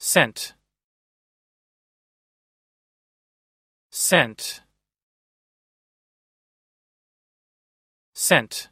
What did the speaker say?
Sent. Sent. Sent.